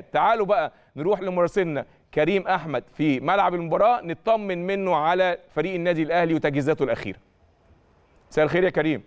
تعالوا بقى نروح لمراسلنا كريم احمد في ملعب المباراه نطمن منه على فريق النادي الاهلي وتجهيزاته الاخيره مساء الخير يا كريم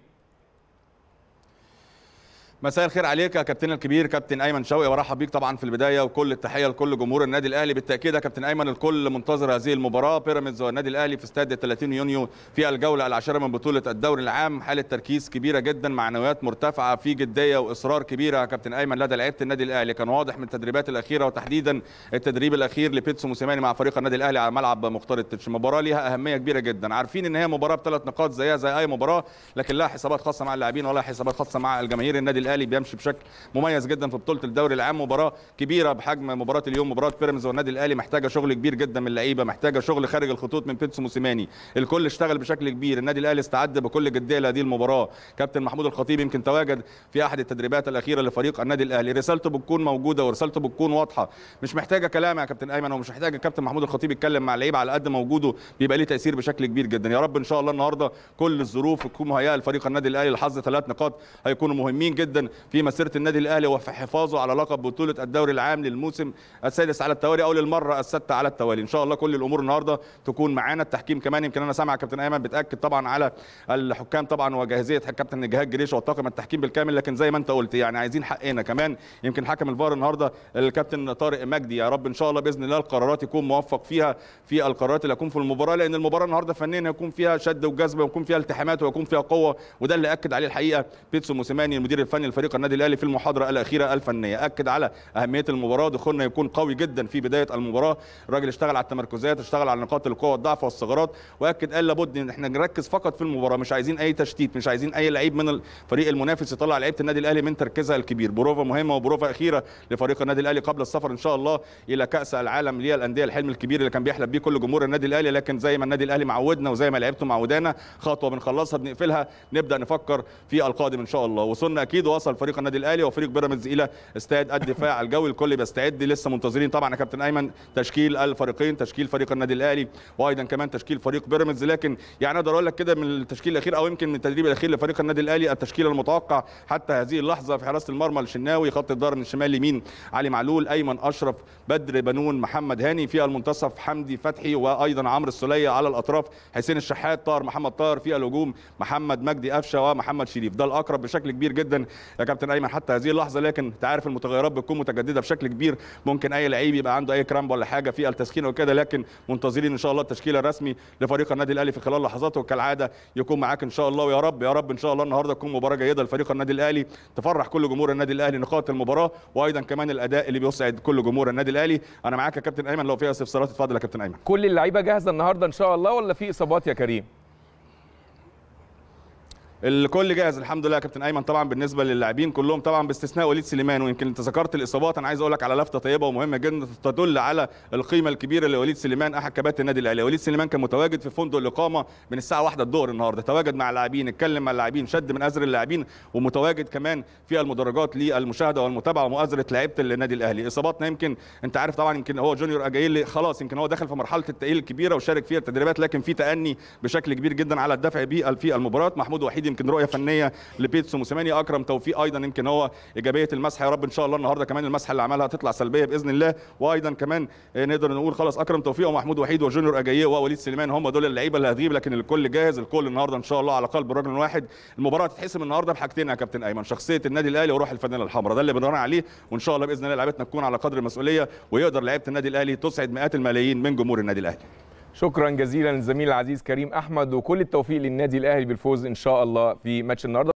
مساء الخير عليك يا كابتن الكبير كابتن ايمن شوقي وارحب بيك طبعا في البدايه وكل التحيه لكل جمهور النادي الاهلي بالتاكيد يا كابتن ايمن الكل منتظر هذه المباراه بيراميدز والنادي الاهلي في استاد 30 يونيو في الجوله العاشره من بطوله الدوري العام حاله تركيز كبيره جدا معنويات مرتفعه في جديه واصرار كبيره يا كابتن ايمن لدى لعيبه النادي الاهلي كان واضح من التدريبات الاخيره وتحديدا التدريب الاخير لبيتسو موسيماني مع فريق النادي الاهلي على ملعب مختار التتش مباراه ليها اهميه كبيره جدا عارفين ان هي مباراه بثلاث نقاط زيها زي اي مباراه لكن لا حسابات خاصه مع اللاعبين ولا حسابات خاصه مع الجماهير النادي الأهلي. الاهلي بيمشي بشكل مميز جدا في بطوله الدوري العام مباراه كبيره بحجم مباراه اليوم مباراه بيراميدز والنادي الاهلي محتاجه شغل كبير جدا من اللعيبه محتاجه شغل خارج الخطوط من بيتسو موسيماني الكل اشتغل بشكل كبير النادي الاهلي استعد بكل جديه لهذه المباراه كابتن محمود الخطيب يمكن تواجد في احد التدريبات الاخيره لفريق النادي الاهلي رسالته بتكون موجوده ورسالته بتكون واضحه مش محتاجه كلام يا كابتن ايمن ومش محتاجه كابتن محمود الخطيب يتكلم مع اللعيبه على قد موجوده بيبقى ليه تاثير بشكل كبير جدا يا رب ان شاء الله النهارده كل الظروف تكون مهيئه لفريق النادي الاهلي لحظ ثلاث نقاط هيكونوا مهمين جدا في مسيره النادي الاهلي وفي حفاظه على لقب بطوله الدوري العام للموسم السادس على التوالي او للمره السادسه على التوالي ان شاء الله كل الامور النهارده تكون معانا التحكيم كمان يمكن انا سامع كابتن ايمن بتاكد طبعا على الحكام طبعا وجاهزيه كابتن جهاد جريش وطاقم التحكيم بالكامل لكن زي ما انت قلت يعني عايزين حقنا كمان يمكن حكم الفار النهارده الكابتن طارق مجدي يا رب ان شاء الله باذن الله القرارات يكون موفق فيها في القرارات اللي هتكون في المباراه لان المباراه النهارده فنيا هيكون فيها شد وجذب ويكون فيها التحامات ويكون فيها قوه وده اللي اكد عليه الحقيقه بيتسو موسيماني المدير الفني الفريق النادي الاهلي في المحاضره الاخيره الفنيه اكد على اهميه المباراه دخولنا يكون قوي جدا في بدايه المباراه الراجل اشتغل على التمركزات اشتغل على نقاط القوه والضعف والثغرات واكد قال لابد ان احنا نركز فقط في المباراه مش عايزين اي تشتيت مش عايزين اي لعيب من الفريق المنافس يطلع لعيبه النادي الاهلي من تركيزها الكبير بروفا مهمه وبروفا اخيره لفريق النادي الاهلي قبل السفر ان شاء الله الى كاس العالم للانديه الحلم الكبير اللي كان بيحلم بيه كل جمهور النادي الاهلي لكن زي ما النادي الاهلي معودنا وزي ما لعيبته معودانا خطوه بنخلصها بنقفلها نبدا نفكر في القادم ان شاء الله وصلنا اكيد وصل فريق النادي الاهلي وفريق بيراميدز الى استاد الدفاع الجوي الكل بيستعد لسه منتظرين طبعا يا كابتن ايمن تشكيل الفريقين تشكيل فريق النادي الاهلي وايضا كمان تشكيل فريق بيراميدز لكن يعني اقدر اقول لك كده من التشكيل الاخير او يمكن من التدريب الاخير لفريق النادي الاهلي التشكيل المتوقع حتى هذه اللحظه في حراسه المرمى الشناوي خط الدار من الشمال اليمين علي معلول ايمن اشرف بدر بنون محمد هاني في المنتصف حمدي فتحي وايضا عمرو السليه على الاطراف حسين الشحات طاهر محمد طاهر في الهجوم محمد مجدي قفشه ومحمد شريف ده الاقرب بشكل كبير جدا يا كابتن ايمن حتى هذه اللحظه لكن انت عارف المتغيرات بتكون متجدده بشكل كبير ممكن اي لعيب يبقى عنده اي كرامب ولا حاجه في التسخين وكده لكن منتظرين ان شاء الله التشكيل الرسمي لفريق النادي الاهلي في خلال لحظاته وكالعاده يكون معاك ان شاء الله ويا رب يا رب ان شاء الله النهارده تكون مباراه جيده لفريق النادي الاهلي تفرح كل جمهور النادي الاهلي نقاط المباراه وايضا كمان الاداء اللي بيسعد كل جمهور النادي الاهلي انا معاك يا كابتن ايمن لو في استفسارات اتفضل يا كابتن ايمن كل اللعيبه جاهزه النهارده ان شاء الله ولا في اصابات يا كريم الكل جاهز الحمد لله يا كابتن ايمن طبعا بالنسبه للاعبين كلهم طبعا باستثناء وليد سليمان ويمكن انت ذكرت الاصابات انا عايز اقول لك على لفته طيبه ومهمه جدا تدل على القيمه الكبيره لوليد سليمان احد كبات النادي الاهلي وليد سليمان كان متواجد في فندق الاقامه من الساعه 1 الظهر النهارده تواجد مع اللاعبين اتكلم مع اللاعبين شد من ازر اللاعبين ومتواجد كمان في المدرجات للمشاهده والمتابعه ومؤازره لعيبه النادي الاهلي اصاباتنا يمكن انت عارف طبعا يمكن هو جونيور اجايل خلاص يمكن هو دخل في مرحله التاهيل الكبيره وشارك فيها التدريبات لكن في تاني بشكل كبير جدا على الدفع بيه في المباراه محمود وحيد يمكن رؤيه فنيه لبيتسو موسيماني اكرم توفيق ايضا يمكن هو ايجابيه المسح يا رب ان شاء الله النهارده كمان المسح اللي عملها هتطلع سلبيه باذن الله وايضا كمان نقدر نقول خلاص اكرم توفيق ومحمود وحيد وجونيور اجاييه ووليد سليمان هم دول اللعيبه اللي هتغيب لكن الكل جاهز الكل النهارده ان شاء الله على قلب رجل الواحد المباراه هتتحسم النهارده بحاجتين يا كابتن ايمن شخصيه النادي الاهلي وروح الفانيله الحمراء ده اللي بنرن عليه وان شاء الله باذن الله لعيبتنا تكون على قدر المسؤوليه ويقدر لعيبه النادي الاهلي تسعد مئات الملايين من جمهور النادي الاهلي شكرا جزيلا للزميل العزيز كريم احمد وكل التوفيق للنادي الاهلي بالفوز ان شاء الله في ماتش النهارده